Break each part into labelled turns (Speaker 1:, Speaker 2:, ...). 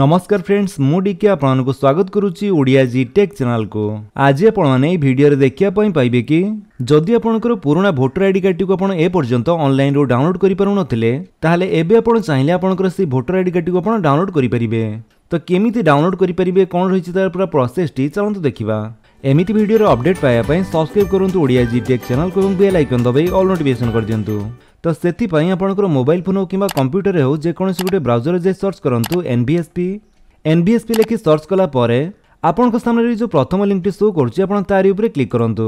Speaker 1: নমস্কার ফ্রেন্ডস ମୁଁ ଡିକେ ଆପଣମାନଙ୍କୁ ସ୍ୱାଗତ କରୁଛି ଓଡ଼ିଆ ଜି ଟେକ୍ ଚ୍ୟାନେଲକୁ ଆଜି ଆପଣମାନେ ଏହି ଭିଡ଼ିଓରେ ଦେଖିବା ପାଇଁ ପାଇବେ କି ଯଦି ଆପଣଙ୍କର ପୁରୁଣା ଭୋଟର ଆଇଡି କାର୍ଡ଼ଟିକୁ ଆପଣ ଏପର୍ଯ୍ୟନ୍ତ ଅନଲାଇନରୁ ଡାଉନଲୋଡ୍ କରିପାରୁନଥିଲେ ତାହେଲେ ଏବେ ଆପଣ ଚାହିଁଲେ ଆପଣଙ୍କର ସେଇ ଭୋଟର ଆଇଡି କାର୍ଡ଼ଟିକୁ ଆପଣ ଡାଉନଲୋଡ୍ କରିପାରିବେ ତ କେମିତି ଡାଉନଲୋଡ୍ କରିପାରିବେ କ'ଣ ରହିଛି ତା'ର ପୁରା ପ୍ରୋସେସଟି ଚାଲନ୍ତୁ ଦେଖିବା ଏମିତି ଭିଡ଼ିଓର ଅପଡେଟ୍ ପାଇବା ପାଇଁ ସବସ୍କ୍ରାଇବ୍ କରନ୍ତୁ ଓଡ଼ିଆ ଜି ଟେକ୍ ଚ୍ୟାନେଲକୁ ଏବଂ ବେଲ୍ ଆଇକନ୍ ଦବାଇ ଅଲ୍ ନୋଟିଫିକେସନ୍ କରିଦିଅନ୍ତୁ ତ ସେଥିପାଇଁ ଆପଣଙ୍କର ମୋବାଇଲ ଫୋନ୍ ହେଉ କିମ୍ବା କମ୍ପ୍ୟୁଟରରେ ହେଉ ଯେକୌଣସି ଗୋଟେ ବ୍ରାଉଜରରେ ଯାଇ ସର୍ଚ୍ଚ କରନ୍ତୁ ଏନ୍ଭିଏସ୍ପି ଏନ୍ଭିଏସ୍ପି ଲେଖି ସର୍ଚ୍ଚ କଲା ପରେ ଆପଣଙ୍କ ସାମ୍ନାରେ ଯେଉଁ ପ୍ରଥମ ଲିଙ୍କଟି ଶୋ କରୁଛି ଆପଣ ତାରି ଉପରେ କ୍ଲିକ୍ କରନ୍ତୁ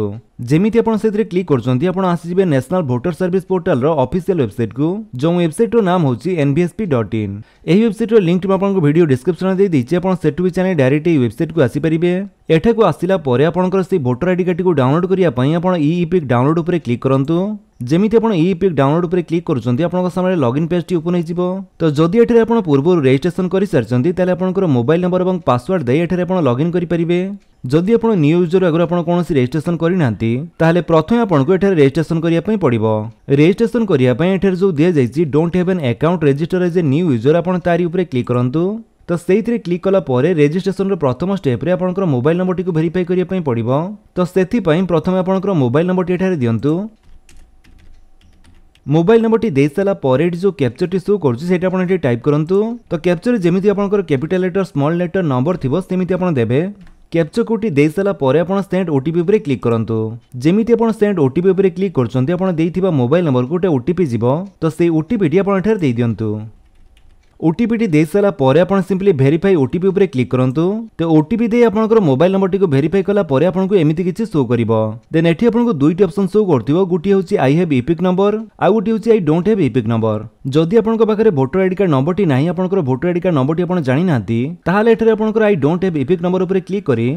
Speaker 1: ଯେମିତି ଆପଣ ସେଥିରେ କ୍ଲିକ୍ କରୁଛନ୍ତି ଆପଣ ଆସିଯିବେ ନ୍ୟାସନାଲ୍ ଭୋଟର ସର୍ଭିସ୍ ପୋର୍ଟାଲର ଅଫିସିଆଲ ୱେବସାଇଟ୍କୁ ଯେଉଁ ୱେବସାଇଟ୍ର ନାମ ହେଉଛି ଏନ୍ଭିଏସ୍ପି ଡଟ୍ ଇନ୍ ଏହି ୱେବସାଇଟ୍ର ଲିଙ୍କ୍ ମୁଁ ଆପଣଙ୍କୁ ଭିଡ଼ିଓ ଡିସ୍କ୍ରିପ୍ସନ୍ରେ ଦେଇଦେଇଛି ଆପଣ ସେଠୁ ବି ଚାହିଁ ଡାଇରେକ୍ଟ ଏହି ୱେବସାଇଟ୍କୁ ଆସିପାରିବେ ଏଠାକୁ ଆସିଲା ପରେ ଆପଣଙ୍କର ସେହି ଭୋଟର ଆଇଡି କାର୍ଡ଼ଟିକୁ ଡାଉନଲୋଡ୍ କରିବା ପାଇଁ ଆପଣ ଇ ଇପିକ୍ ଡାଉନଲୋଡ୍ ଉପରେ କ୍ଲିକ୍ କରନ୍ତୁ ଯେମିତି ଆପଣ ଇ ପିକ୍ ଡାଉନଲୋଡ୍ ଉପରେ କ୍ଲିକ୍ କରୁଛନ୍ତି ଆପଣଙ୍କ ସାମ୍ନାରେ ଲଗ୍ଇନ୍ ପେଜ୍ଟି ଓପନ୍ ହୋଇଯିବ ତ ଯଦି ଏଠାରେ ଆପଣ ପୂର୍ବରୁ ରେଜିଷ୍ଟ୍ରେସନ କରିସାରିଛନ୍ତି ତାହେଲେ ଆପଣଙ୍କର ମୋବାଇଲ ନମ୍ବର ଏବଂ ପାସୱାର୍ଡ ଦେଇ ଏଠାରେ ଆପଣ ଲଗ୍ଇନ୍ କରିପାରିବେ ଯଦି ଆପଣ ନ୍ୟୁ ୟୁଜର ଆଗରୁ ଆପଣ କୌଣସି ରେଜିଷ୍ଟ୍ରେସନ କରିନାହାନ୍ତି ତାହେଲେ ପ୍ରଥମେ ଆପଣଙ୍କୁ ଏଠାରେ ରେଜିଷ୍ଟ୍ରେସନ କରିବା ପାଇଁ ପଡ଼ିବ ରେଜିଷ୍ଟ୍ରେସନ କରିବା ପାଇଁ ଏଠାରେ ଯେଉଁ ଦିଆଯାଇଛି don't have an account register as a new user ଆପଣ ତାରି ଉପରେ କ୍ଲିକ୍ କରନ୍ତୁ ତ ସେଇଥିରେ କ୍ଲିକ୍ କଲା ପରେ ରେଜିଷ୍ଟ୍ରେସନର ପ୍ରଥମ ଷ୍ଟେପ୍ରେ ଆପଣଙ୍କର ମୋବାଇଲ ନମ୍ବରଟିକୁ ଭେରିଫାଇ କରିବା ପାଇଁ ପଡ଼ିବ ତ ସେଥିପାଇଁ ପ୍ରଥମେ ଆପଣଙ୍କର ମୋବାଇଲ ନମ୍ବରଟି ଏଠାରେ ଦିଅନ୍ତୁ মোবাইল নম্বরটি দিয়ে সারা পরে এটি যে ক্যাপচরটি শো করছে সেটা আপনার এটি টাইপ করতু তো ক্যাপচরে যেমি আপনার capital letter small letter number থাকবে সেমি আপনার দেবে ক্যাপচর কোডটি দিয়ে সারা পরে আপনার সেন্ড ওটিপি উপরে ক্লিক করতু যেমি আপনার সেন্ড ওটিপি উপরে ক্লিক করছেন আপনার দিয়ে মোবাইল নম্বরকে গোটে ওটিপি যাব তো সেই ওটিপিটি আপনার এখানে দিয়ে দিও ଓଟିପିଟି ଦେଇସାରିଲା ପରେ ଆପଣ ସିମ୍ପଲି ଭେରିଫାଇ ଓଟିପି ଉପରେ କ୍ଲିକ୍ କରନ୍ତୁ ତ ଓଟିପି ଦେଇ ଆପଣଙ୍କର ମୋବାଇଲ ନମ୍ବରଟିକୁ ଭେରିଫାଇ କଲା ପରେ ଆପଣଙ୍କୁ ଏମିତି କିଛି ଶୋ କରିବ ଦେନ୍ ଏଠି ଆପଣଙ୍କୁ ଦୁଇଟି ଅପସନ୍ ଶୋ କରୁଥିବ ଗୋଟିଏ ହେଉଛି ଆଇ ହାଭ୍ ଇପିକ୍ ନମ୍ବର ଆଉ ଗୋଟିଏ ହେଉଛି I don't have EPIC number ଯଦି ଆପଣଙ୍କ ପାଖରେ ଭୋଟର ଆଇଡି କାର୍ଡ ନମ୍ବରଟି ନାହିଁ ଆପଣଙ୍କର ଭୋଟର ଆଇଡି କାର୍ଡ ନମ୍ବରଟି ଆପଣ ଜାଣିନାହାନ୍ତି ତାହେଲେ ଏଠାରେ ଆପଣଙ୍କର I don't have EPIC number ଉପରେ କ୍ଲିକ୍ କରି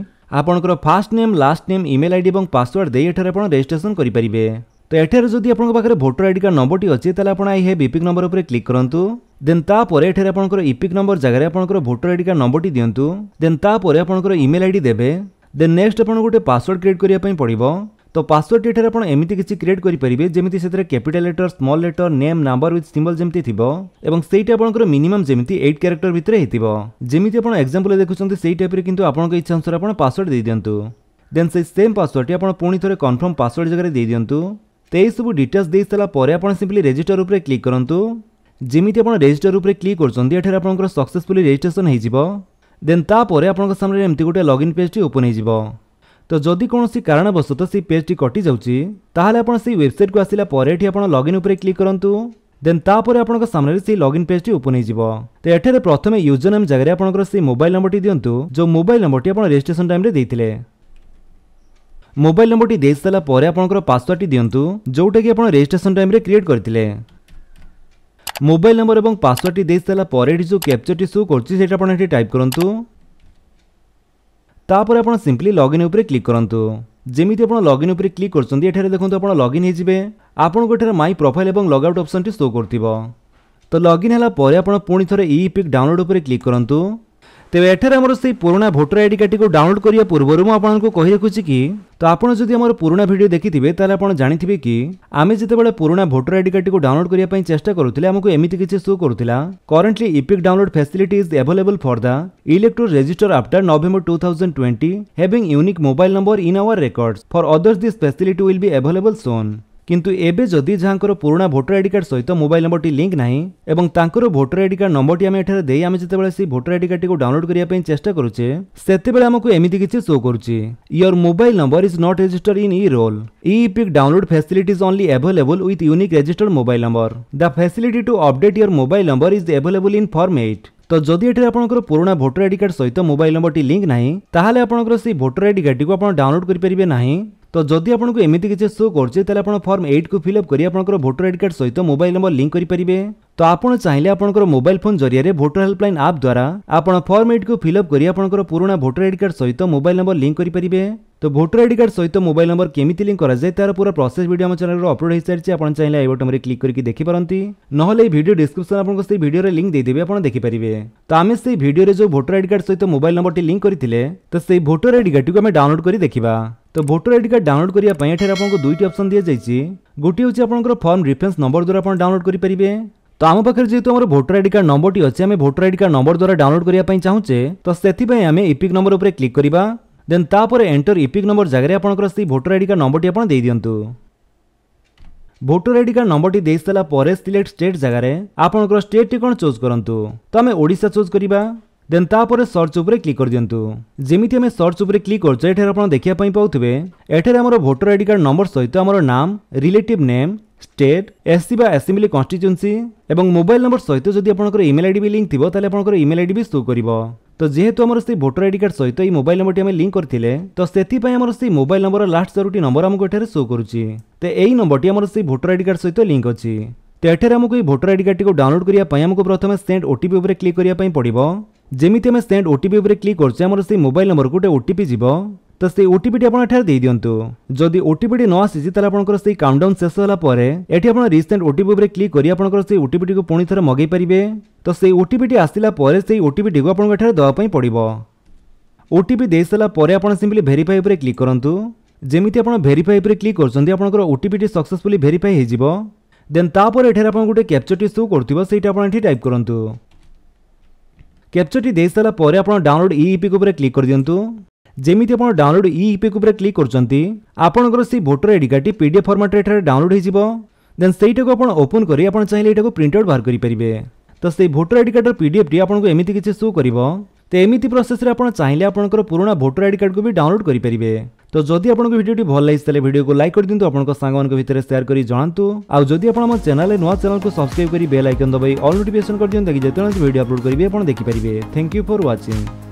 Speaker 1: ଆପଣଙ୍କର first name last name email ID ଏବଂ ପାସୱାର୍ଡ଼ ଦେଇ ଏଠାରେ ଆପଣ ରେଜିଷ୍ଟ୍ରେସନ କରିପାରିବେ তো এখানে যদি আপনার পাখে ভোটর আইডি কার্ড নম্বরটি অছে তাহলে আপনার এই হেব ইপিক নম্বর উপরে ক্লিক করতু দেন তাপরে এখানে আপনার ইপিক নম্বর জায়গায় আপনার ভোটর আইডি কার্ড নম্বরটি দিন্তু দেন তাপরে আপনার ইমেল আইডি দেবে দেন নেক্সট আপনার গোটে পাসওয়ার্ড ক্রিয়েট করা পড়ব তো পাসওয়ার্ডটি এখানে আপনার এমিতি কিছু ক্রিয়েট করিপারে যেমি সেতরে capital letter small letter name number with symbol যেমি থাকবে এবং সেইটা আপনার মিনিমম যেমি এইট ক্যারেক্টর ভিতরে হইব যেমি আপনার এক্সাম্পল দেখুছেন সেই টাইপের কিন্তু আপনার ইচ্ছা অনুসারে আপনার পাসওয়ার্ড দিয়ে দিও দেন সেই সেম পাসওয়ার্ডটি আপনার পুঁ থরে কনফর্ম পাসওয়ার্ড জায়গায় দিয়ে দিও তো এইসব ডিটেলস দিয়ে সারা পরে আপনার সিম্পলি রেজিষ্টর উপরে ক্লিক করতু যেমি আপনার রেজিষ্টর উপরে ক্লিক করছেন এখানে আপনার সকসেসফুলি রেজিষ্ট্রেসন হয়ে যাব দেন তাপরে আপনার সামনে এমতি গোটে লগ ইন পেজটি ওপেন হয়ে যাব তো যদি কৌশি কারণবশত সেই পেজটি কটি যাচ্ছি তাহলে আপনার সেই ওয়েবসাইট কু আসলা পরে এটি আপনার লগ ইন উপরে ক্লিক করতু দেন তাপরে আপনার সামনে সেই লগ ইন পেজটি ওপেন হয়ে তো এখানে প্রথমে ইউজর নেম জায়গায় আপনার সেই মোবাইল নম্বরটি দিও যে মোবাইল নম্বরটি আপনার রেজিষ্ট্রেসন টাইমে দিয়ে মোবাইল নম্বরটি ଦେଇସାରିଲା ପରେ ଆପଣଙ୍କର ପାସୱାର୍ଡ଼ଟି ଦିଅନ୍ତୁ ଯେଉଁଟାକି ଆପଣ ରେଜିଷ୍ଟ୍ରେସନ୍ ଟାଇମ୍ରେ କ୍ରିଏଟ୍ କରିଥିଲେ মোবাইল নম্বর এবং পাসওয়ার্ডটি দিয়ে পরে এটি যে ক্যাপচরটি শো করছি সেটা আপনার এটি টাইপ করতু তাপরে আপনার সিম্পলি লগ ইন উপরে ক্লিক করতু যেমি আপনার লগ ইন উপরে ক্লিক করছেন এখানে দেখুন আপনার লগ ইন হয়ে আপনার এখানে মাই প্রোফাইল এবং লগ আউট অপসনটি শো করব তো লগ ইন হলা পরে আপনার পুঁ থরে ই পিক ডাউনলোড উপরে ক্লিক করতু তেমন এখানে আমার সেই পুরোনা ভোটর আইডি কার্ডটি ডাউনলোড করা পূর্ব আপনার কই রাখুছি কি তো ଆପଣ ଯଦି ଆମର ପୁରୁଣା ଭିଡ଼ିଓ ଦେଖିଥିବେ ତାହେଲେ ଆପଣ ଜାଣିଥିବେ କି ଆମେ ଯେତେବେଳେ ପୁରୁଣା ଭୋଟର ଆଇଡି କାର୍ଡ଼ଟିକୁ ଡାଉନଲୋଡ୍ କରିବା ପାଇଁ ଚେଷ୍ଟା କରୁଥିଲେ ଆମକୁ ଏମିତି କିଛି ସୋ କରୁଥିଲା currently EPIC download facility is available for the electoral register after November two thousand twenty having unique mobile number in our records for others this facility will be available soon କିନ୍ତୁ ଏବେ ଯଦି ଯାହାଙ୍କର ପୁରୁଣା voter ID card ସହିତ mobile ନମ୍ବରଟି link ନାହିଁ ଏବଂ ତାଙ୍କର ଭୋଟର ଆଇଡି କାର୍ଡ଼ ନମ୍ବରଟି ଆମେ ଏଠାରେ ଦେଇ ଆମେ ଯେତେବେଳେ ସେଇ ଭୋଟର ଆଇଡି କାର୍ଡ଼ଟିକୁ ଡାଉନଲୋଡ୍ କରିବା ପାଇଁ ଚେଷ୍ଟା କରୁଛେ ସେତେବେଳେ ଆମକୁ ଏମିତି କିଛି ଶୋ କରୁଛି your mobile number is not registered in E roll EPIC download facilities only available with unique registered mobile number the facility to update your mobile number is available in form eight ତ ଯଦି ଏଠାରେ ଆପଣଙ୍କର ପୁରୁଣା voter ID card ସହିତ mobile ନମ୍ବରଟି link ନାହିଁ ତାହେଲେ ଆପଣଙ୍କର ସେଇ ଭୋଟର ଆଇଡି କାର୍ଡ଼ଟିକୁ ଆପଣ ଡାଉନଲୋଡ୍ କରିପାରିବେ ନାହିଁ তো যদি আপনার এমিতি কিছু শো করছে তাহলে আপনার ফর্ম এইট কু ফিল আপ করে আপনার ভোটর আইডি কার্ড সহ মোবাইল নম্বর লিঙ্ক করে ତ ଆପଣ ଚାହିଁଲେ ଆପଣଙ୍କର ମୋବାଇଲ ଫୋନ୍ ଜରିଆରେ ଭୋଟର ହେଲ୍ପଲାଇନ୍ ଆପ୍ ଦ୍ୱାରା ଆପଣ ଫର୍ମ ଏଇଟିକୁ ଫିଲ୍ଅପ୍ କରି ଆପଣଙ୍କର ପୁରୁଣା ଭୋଟର ଆଇଡି କାର୍ଡ଼ ସହିତ ମୋବାଇଲ ନମ୍ବର ଲିଙ୍କ୍ କରିପାରିବେ ତ ଭୋଟର ଆଇଡି କାର୍ଡ଼ ସହିତ ମୋବାଇଲ ନମ୍ବର କେମିତି ଲିଙ୍କ୍ କରାଯାଏ ତାର ପୁରା ପ୍ରୋସେସ୍ ଭିଡ଼ିଓ ଆମ ଚ୍ୟାନେଲରେ ଅପଲୋଡ଼ ହୋଇସାରିଛି ଆପଣ ଚାହିଁଲେ ଏଇ ବଟମ୍ରେ କ୍ଲିକ୍ କରିକି ଦେଖିପାରନ୍ତି ନହେଲେ ଏହି ଭିଡ଼ିଓ ଡିସ୍କ୍ରିପ୍ସନ୍ ଆପଣଙ୍କୁ ସେଇ ଭିଡ଼ିଓରେ ଲିଙ୍କ୍ ଦେଇଦେବେ ଆପଣ ଦେଖିପାରିବେ ତ ଆମେ ସେଇ ଭିଡ଼ିଓରେ ଯେଉଁ ଭୋଟର ଆଇଡି କାର୍ଡ଼ ସହିତ ମୋବାଇଲ ନମ୍ବରଟି ଲିଙ୍କ୍ କରିଥିଲେ ତ ସେଇ ଭୋଟର ଆଇଡି କାର୍ଡ଼ଟିକୁ ଆମେ ଡାଉନଲୋଡ଼ କରି ଦେଖିବା ତ ଭୋଟର ଆଇଡି କାର୍ଡ଼ ଡାଉନଲୋଡ଼ କରିବା ପାଇଁ ଏଠାରେ ଆପଣଙ୍କୁ ଦୁଇଟି ଅପସନ୍ ଦିଆଯାଇଛି ଗୋଟିଏ ହେଉଛି ଆପଣଙ୍କର ଫର୍ମ ରେଫରେନ୍ସ ନମ୍ବର ଦ୍ୱାରା ଆପଣ ଡାଉନଲୋଡ଼ କରିପାରିବେ তো ଆମ ପାଖରେ ଯେହେତୁ ଆମର ଭୋଟର ଆଇଡି କାର୍ଡ ନମ୍ବରଟି ଅଛି ଆମେ ଭୋଟର ଆଇଡି କାର୍ଡ ନମ୍ବର ଦ୍ୱାରା ଡାଉନଲୋଡ୍ କରିବା ପାଇଁ ଚାହୁଁଛେ ତ ସେଥିପାଇଁ ଆମେ ଇପିକ୍ ନମ୍ବର ଉପରେ କ୍ଲିକ୍ କରିବା ଦେନ୍ ତାପରେ ଏଣ୍ଟର ଇପିକ୍ ନମ୍ବର ଜାଗାରେ ଆପଣଙ୍କର ସେଇ ଭୋଟର ଆଇଡି କାର୍ଡ ନମ୍ବରଟି ଆପଣ ଦେଇଦିଅନ୍ତୁ ভোটর আইডি কার্ড নম্বরটি দিয়ে সারা পরে সিলেক্ট স্টেট জায়গায় আপনার স্টেটটি কোণ চুজ করতু তো আমি ওড়শা চুজ করা দেন তাপরে সর্চ উপরে ক্লিক করে দিও যেমি আমি সর্চ উপরে ক্লিক করছো এখানে আপনার দেখা পাওয়া এখানে আমার ভোটর আইডি কার্ড নম্বর সহ আমার নাম রিলেটিভ নেম ষ্টেট এসসি বা আসেম্বলি কনস্টিচুয়েন্সি এবং মোবাইল নম্বর সহ যদি আপনার ইমেল আইডি বি লিঙ্ক থাকবে তাহলে আপনার ইমেল আইডি বি শো করব তো যেহেতু আমার সেই ভোটর আইডি কার্ড সহ এই মোবাইল নম্বরটি আমি লিঙ্ক করে তো সেপাই আমার সেই মোবাইল নম্বর লাস্ট চারোটি নম্বর আমাকে এখানে শো করুচি তো এই নম্বরটি আমার সেই ভোটর আইডি কার্ড সহ লিঙ্ক অছি তো এখানে আমাকে এই ভোটর আইডি কার্ডটি ডাউনলোড করা আমাকে প্রথমে সেন্ড ওটিপি উপরে ক্লিক করা পড়ব যেমি আমি সেন্ড ওটিপি উপরে ক্লিক করছে আমার সেই মোবাইল নম্বরকে গোটে ওটিপি যাব ତ ସେଇ ଓଟିପିଟି ଆପଣ ଏଠାରେ ଦେଇଦିଅନ୍ତୁ ଯଦି ଓଟିପିଟି ନ ଆସିଛି ତାହେଲେ ଆପଣଙ୍କର ସେଇ କାଉଣ୍ଟଡାଉନ୍ ଶେଷ ହେଲା ପରେ ଏଠି ଆପଣ ରିସେଣ୍ଟ ଓଟିପି ଉପରେ କ୍ଲିକ୍ କରି ଆପଣଙ୍କର ସେଇ ଓଟିପିଟିକୁ ପୁଣି ଥରେ ମଗାଇ ପାରିବେ ତ ସେଇ ଓଟିପିଟି ଆସିଲା ପରେ ସେଇ ଓଟିପିଟିକୁ ଆପଣଙ୍କୁ ଏଠାରେ ଦେବା ପାଇଁ ପଡ଼ିବ ଓଟିପି ଦେଇସାରିଲା ପରେ ଆପଣ ସିମ୍ପଲି ଭେରିଫାଇ ଉପରେ କ୍ଲିକ୍ କରନ୍ତୁ ଯେମିତି ଆପଣ ଭେରିଫାଇ ଉପରେ କ୍ଲିକ୍ କରୁଛନ୍ତି ଆପଣଙ୍କର ଓଟିପିଟି ସକ୍ସେସଫୁଲି ଭେରିଫାଇ ହୋଇଯିବ ଦେନ୍ ତାପରେ ଏଠାରେ ଆପଣ ଗୋଟେ କ୍ୟାପ୍ଚରଟି ସୁ କରୁଥିବ ସେଇଟା ଆପଣ ଏଠି ଟାଇପ୍ କରନ୍ତୁ କ୍ୟାପ୍ଚରটি ଦେଇସାରିଲା ପରେ ଆପଣ ଡାଉନଲୋଡ୍ ଇଇପିକୁ ଉପରେ କ୍ଲିକ୍ କରିଦିଅନ୍ତୁ ଯେମିତି ଆପଣ ଡାଉନଲୋଡ୍ ଇ ଇପିକ୍ ଉପରେ କ୍ଲିକ୍ କରୁଛନ୍ତି ଆପଣଙ୍କର ସେଇ ଭୋଟର ଆଇଡି କାର୍ଡ଼ଟି ପିଡିଏଫ୍ ଫର୍ମାଟ୍ରେ ଏଠାରେ ଡାଉନଲୋଡ୍ ହୋଇଯିବ ଦେନ୍ ସେଇଟାକୁ ଆପଣ ଓପନ୍ କରି ଆପଣ ଚାହିଁଲେ ଏଇଟାକୁ ପ୍ରିଣ୍ଟଆଉଟ୍ ବାହାର କରିପାରିବେ ତ ସେଇ ଭୋଟର ଆଇଡି କାର୍ଡ଼ର ପିଡିଏଫ୍ଟି ଆପଣଙ୍କୁ ଏମିତି କିଛି ସୋ କରିବ ତ ଏମିତି ପ୍ରୋସେସ୍ରେ ଆପଣ ଚାହିଁଲେ ଆପଣଙ୍କର ପୁରୁଣା ଭୋଟର ଆଇଡି କାର୍ଡ଼କୁ ବି ଡାଉନଲୋଡ୍ କରିପାରିବେ ତ ଯଦି ଆପଣଙ୍କୁ ଭିଡ଼ିଓଟି ଭଲ ଲାଗିଛି ତାହେଲେ ଭିଡ଼ିଓକୁ ଲାଇକ୍ କରିଦିଅନ୍ତୁ ଆପଣଙ୍କ ସାଙ୍ଗମାନଙ୍କ ଭିତରେ ସେୟାର କରି ଜଣାନ୍ତୁ ଆଉ ଯଦି ଆପଣ ଆମ ଚ୍ୟାନେଲରେ ନୂଆ ଚ୍ୟାନେଲକୁ ସବସ୍କ୍ରାଇବ୍ କରି ବେଲ୍ ଆଇକନ୍ ଦବାଇ ଅଲ୍ ନୋଟିଫିକେସନ୍ କରିଦିଅନ୍ତୁ କି ଯେତେବେଳେ ଭିଡ଼ିଓ ଅପଲୋଡ଼ କରିବି ଆପଣ ଦେଖିପାରିବେ ଥ୍ୟାଙ୍କ ୟୁ ଫର୍ ୱାଚିଂ